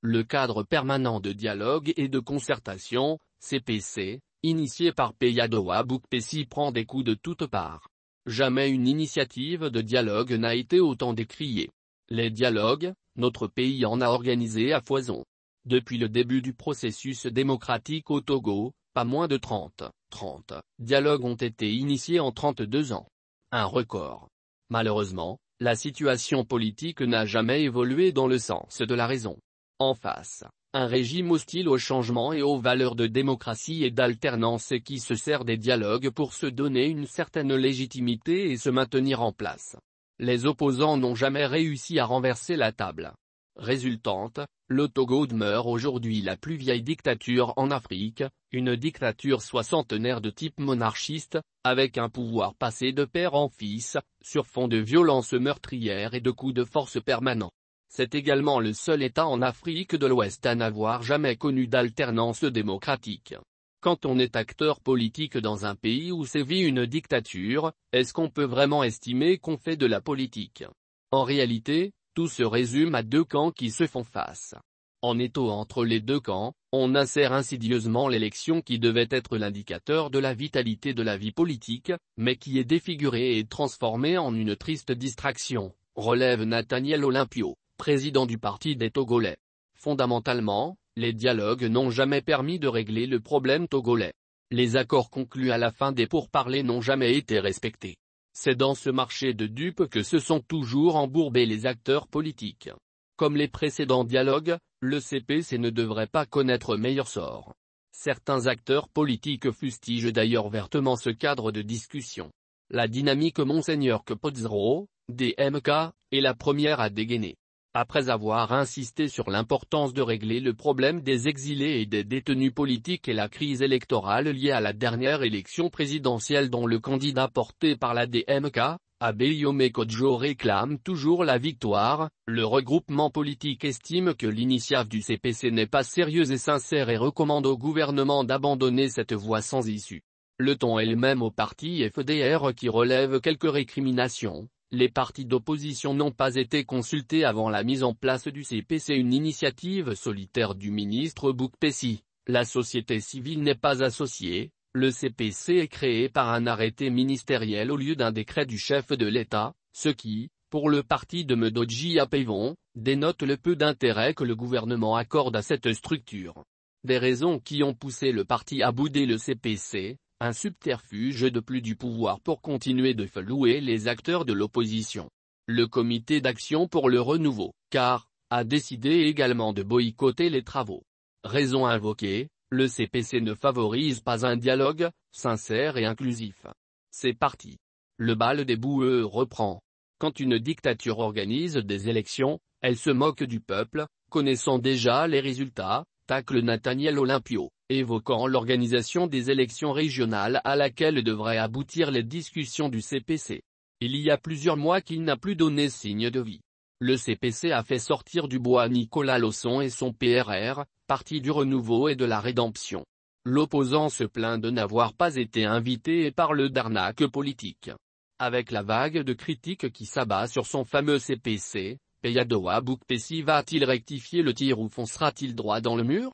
le cadre permanent de dialogue et de concertation, CPC, initié par Peyadoa Boukpessi prend des coups de toutes parts. Jamais une initiative de dialogue n'a été autant décriée. Les dialogues, notre pays en a organisé à foison. Depuis le début du processus démocratique au Togo, pas moins de 30, 30 dialogues ont été initiés en 32 ans. Un record. Malheureusement, la situation politique n'a jamais évolué dans le sens de la raison. En face, un régime hostile au changement et aux valeurs de démocratie et d'alternance qui se sert des dialogues pour se donner une certaine légitimité et se maintenir en place. Les opposants n'ont jamais réussi à renverser la table. Résultante, le Togo demeure aujourd'hui la plus vieille dictature en Afrique, une dictature soixantenaire de type monarchiste, avec un pouvoir passé de père en fils, sur fond de violences meurtrières et de coups de force permanents. C'est également le seul État en Afrique de l'Ouest à n'avoir jamais connu d'alternance démocratique. Quand on est acteur politique dans un pays où sévit une dictature, est-ce qu'on peut vraiment estimer qu'on fait de la politique En réalité, tout se résume à deux camps qui se font face. En étau entre les deux camps, on insère insidieusement l'élection qui devait être l'indicateur de la vitalité de la vie politique, mais qui est défigurée et transformée en une triste distraction, relève Nathaniel Olympio président du Parti des Togolais. Fondamentalement, les dialogues n'ont jamais permis de régler le problème togolais. Les accords conclus à la fin des pourparlers n'ont jamais été respectés. C'est dans ce marché de dupes que se sont toujours embourbés les acteurs politiques. Comme les précédents dialogues, le CPC ne devrait pas connaître meilleur sort. Certains acteurs politiques fustigent d'ailleurs vertement ce cadre de discussion. La dynamique Monseigneur que DMK, est la première à dégainer après avoir insisté sur l'importance de régler le problème des exilés et des détenus politiques et la crise électorale liée à la dernière élection présidentielle dont le candidat porté par la DMK, Abeyome Kodjo réclame toujours la victoire, le regroupement politique estime que l'initiative du CPC n'est pas sérieuse et sincère et recommande au gouvernement d'abandonner cette voie sans issue. Le ton est le même au parti FDR qui relève quelques récriminations, les partis d'opposition n'ont pas été consultés avant la mise en place du CPC une initiative solitaire du ministre Boukpessi. La société civile n'est pas associée, le CPC est créé par un arrêté ministériel au lieu d'un décret du chef de l'État, ce qui, pour le parti de Medoji à dénote le peu d'intérêt que le gouvernement accorde à cette structure. Des raisons qui ont poussé le parti à bouder le CPC, un subterfuge de plus du pouvoir pour continuer de flouer les acteurs de l'opposition. Le comité d'action pour le renouveau, car, a décidé également de boycotter les travaux. Raison invoquée, le CPC ne favorise pas un dialogue, sincère et inclusif. C'est parti. Le bal des boueux reprend. Quand une dictature organise des élections, elle se moque du peuple, connaissant déjà les résultats, Nathaniel Olympio, évoquant l'organisation des élections régionales à laquelle devraient aboutir les discussions du CPC. Il y a plusieurs mois qu'il n'a plus donné signe de vie. Le CPC a fait sortir du bois Nicolas Lawson et son PRR, parti du renouveau et de la rédemption. L'opposant se plaint de n'avoir pas été invité et parle d'arnaque politique. Avec la vague de critiques qui s'abat sur son fameux CPC, Peyadoa Boukpessi va-t-il rectifier le tir ou foncera-t-il droit dans le mur